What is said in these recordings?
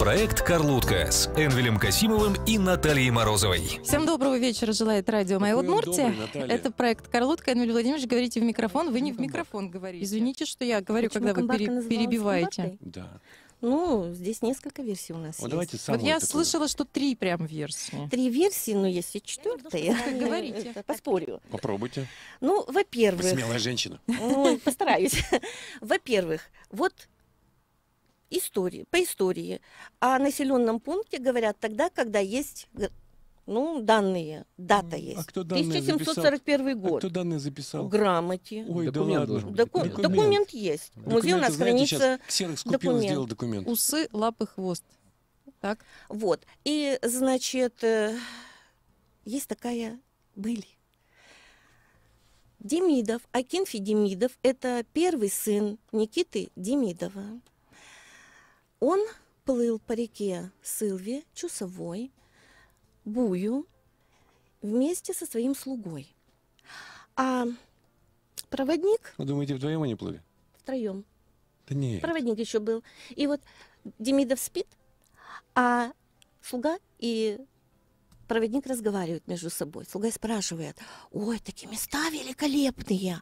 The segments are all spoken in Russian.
Проект «Карлутка» с Энвелем Касимовым и Натальей Морозовой. Всем доброго вечера, желает радио «Моя Удмуртия». Это проект «Карлутка». Энвель Владимирович, говорите в микрофон, вы не в микрофон говорите. Извините, что я говорю, Почему когда вы пере- перебиваете. Да. Ну, здесь несколько версий у нас вот есть. Давайте вот я такое. слышала, что три прям версии. Три версии, но есть и четвертая. Говорите. Поспорю. Попробуйте. Ну, во-первых... Смелая женщина. Ну, постараюсь. Во-первых, вот истории, по истории. О населенном пункте говорят тогда, когда есть ну, данные, дата а есть. А кто данные 1741 записал? год. А кто данные записал? В а грамоте. Ой, документ да ладно. Доку... Документ. документ есть. Документы, Музей у нас знаете, хранится Ксерокс купил, документ. сделал документ. Усы, лапы, хвост. Так. Вот. И, значит, э, есть такая были. Демидов, Акинфи Демидов, это первый сын Никиты Демидова. Он плыл по реке Сылве, Чусовой, Бую вместе со своим слугой. А проводник... Вы думаете, вдвоем они плыли? Втроем. Да нет. Проводник еще был. И вот Демидов спит, а слуга и проводник разговаривают между собой. Слуга спрашивает, ой, такие места великолепные.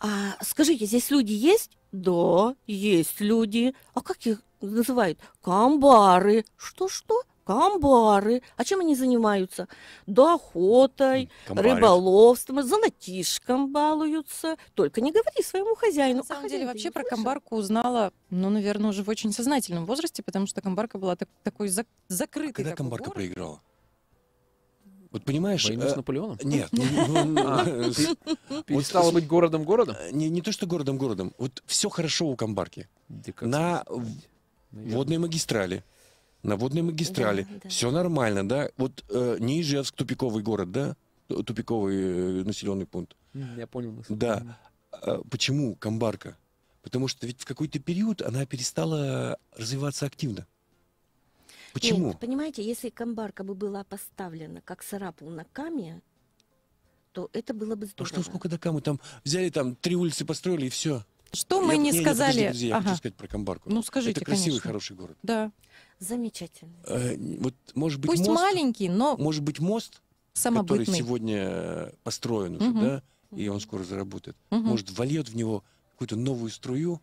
А скажите, здесь люди есть? Да, есть люди. А как их называют камбары. Что-что? Камбары. А чем они занимаются? Да охотой, Камбарит. рыболовством, золотишком балуются. Только не говори своему хозяину. На а самом а деле, вообще про слышал? камбарку узнала, ну, наверное, уже в очень сознательном возрасте, потому что камбарка была так, такой зак закрытой. А когда камбарка город. проиграла? Вот понимаешь... Войну э, с Наполеоном? Нет. Перестало ну, ну, ну, а. быть городом-городом? Э, не то, что городом-городом. Вот все хорошо у Камбарки. На Водные магистрали. На водной магистрали. Да, да. Все нормально, да? Вот э, не Ижевск, тупиковый город, да? Тупиковый э, населенный пункт. Я понял. Да. А, почему Камбарка? Потому что ведь в какой-то период она перестала развиваться активно. Почему? Нет, понимаете, если Камбарка бы была поставлена как Сарапул на Каме, то это было бы а здорово. Ну что, сколько до Камы? Там взяли там три улицы построили и все. Что мы не, не сказали? Подожди, подожди, я хочу сказать про Камбарку. Ну скажите, Это красивый, конечно. хороший город. Да. Замечательный. Э, вот, может быть, Пусть мост, маленький, но... Может быть, мост, который сегодня построен уже, угу. да, и он скоро заработает, угу. может, вольет в него какую-то новую струю,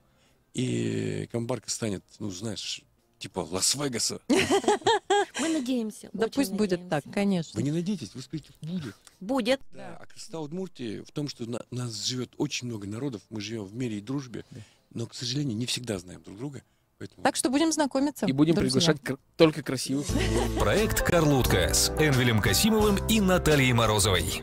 и Камбарка станет, ну, знаешь, типа Лас-Вегаса. Мы надеемся. Да пусть будет так, конечно. Вы не надеетесь, вы скажете, будет. Будет. Да, а красота Удмуртии в том, что нас живет очень много народов, мы живем в мире и дружбе, но, к сожалению, не всегда знаем друг друга. Поэтому... Так что будем знакомиться. И будем друзья. приглашать кр- только красивых. Проект «Карлутка» с Энвелем Касимовым и Натальей Морозовой.